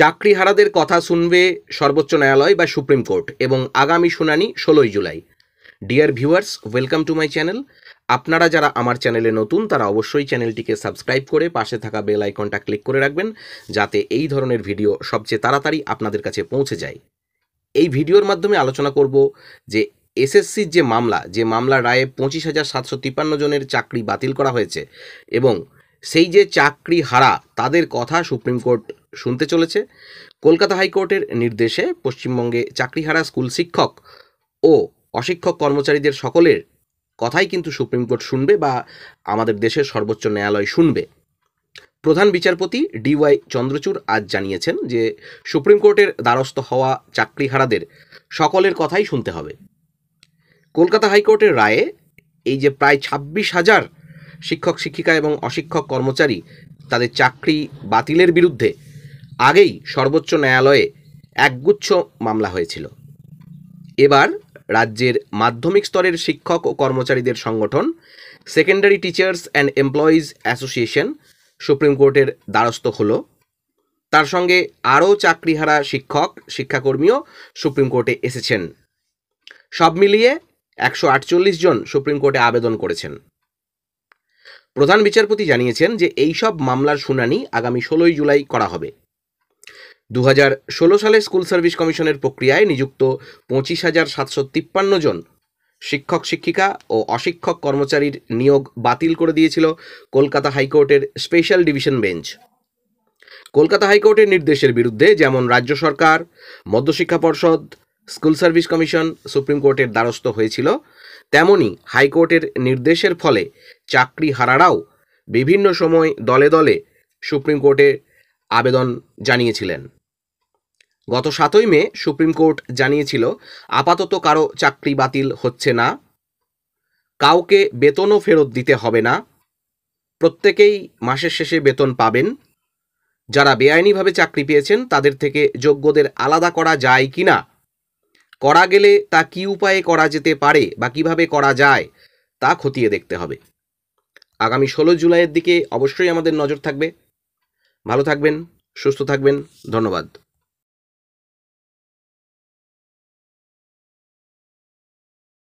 চাকরিহারাদের কথা শুনবে সর্বোচ্চ ন্যায়ালয় বা সুপ্রিম কোর্ট এবং আগামী শুনানি ষোলোই জুলাই dear viewers welcome to my channel আপনারা যারা আমার চ্যানেলে নতুন তারা অবশ্যই চ্যানেলটিকে সাবস্ক্রাইব করে পাশে থাকা বেল আইকনটা ক্লিক করে রাখবেন যাতে এই ধরনের ভিডিও সবচেয়ে তাড়াতাড়ি আপনাদের কাছে পৌঁছে যায় এই ভিডিওর মাধ্যমে আলোচনা করব যে এসএসসির যে মামলা যে মামলা রায়ে পঁচিশ হাজার সাতশো তিপ্পান্ন জনের চাকরি বাতিল করা হয়েছে এবং সেই যে চাকরি হারা তাদের কথা সুপ্রিম কোর্ট শুনতে চলেছে কলকাতা হাইকোর্টের নির্দেশে পশ্চিমবঙ্গে চাকরিহারা স্কুল শিক্ষক ও অশিক্ষক কর্মচারীদের সকলের কথাই কিন্তু সুপ্রিম কোর্ট শুনবে বা আমাদের দেশের সর্বোচ্চ ন্যায়ালয় শুনবে প্রধান বিচারপতি ডিওয়াই চন্দ্রচূড় আজ জানিয়েছেন যে সুপ্রিম কোর্টের দ্বারস্থ হওয়া চাকরিহারাদের সকলের কথাই শুনতে হবে কলকাতা হাইকোর্টের রায়ে এই যে প্রায় ছাব্বিশ হাজার শিক্ষক শিক্ষিকা এবং অশিক্ষক কর্মচারী তাদের চাকরি বাতিলের বিরুদ্ধে আগেই সর্বোচ্চ ন্যায়ালয়ে একগুচ্ছ মামলা হয়েছিল এবার রাজ্যের মাধ্যমিক স্তরের শিক্ষক ও কর্মচারীদের সংগঠন secondary teachers and employees association supreme কোর্টের দ্বারস্থ হল তার সঙ্গে আরও চাকরিহারা শিক্ষক শিক্ষাকর্মীও সুপ্রিম কোর্টে এসেছেন সব মিলিয়ে একশো আটচল্লিশ জন সুপ্রিম কোর্টে আবেদন করেছেন প্রধান বিচারপতি জানিয়েছেন যে এইসব মামলার শুনানি আগামী ষোলোই জুলাই করা হবে দু সালে স্কুল সার্ভিস কমিশনের প্রক্রিয়ায় নিযুক্ত পঁচিশ হাজার সাতশো তিপ্পান্ন জন শিক্ষক শিক্ষিকা ও অশিক্ষক কর্মচারীর নিয়োগ বাতিল করে দিয়েছিল কলকাতা হাইকোর্টের স্পেশাল ডিভিশন বেঞ্চ কলকাতা হাইকোর্টের নির্দেশের বিরুদ্ধে যেমন রাজ্য সরকার মধ্যশিক্ষা পর্ষদ স্কুল সার্ভিস কমিশন সুপ্রিম কোর্টের দ্বারস্থ হয়েছিল তেমনি হাইকোর্টের নির্দেশের ফলে চাকরি হারারাও বিভিন্ন সময় দলে দলে সুপ্রিম কোর্টে আবেদন জানিয়েছিলেন গত সাতই মে সুপ্রিম কোর্ট জানিয়েছিল আপাতত কারো চাকরি বাতিল হচ্ছে না কাউকে বেতনও ফেরত দিতে হবে না প্রত্যেকেই মাসের শেষে বেতন পাবেন যারা বেআইনিভাবে চাকরি পেয়েছেন তাদের থেকে যোগ্যদের আলাদা করা যায় কি না করা গেলে তা কি উপায়ে করা যেতে পারে বা কিভাবে করা যায় তা খতিয়ে দেখতে হবে আগামী ষোলো জুলাইয়ের দিকে অবশ্যই আমাদের নজর থাকবে ভালো থাকবেন সুস্থ থাকবেন ধন্যবাদ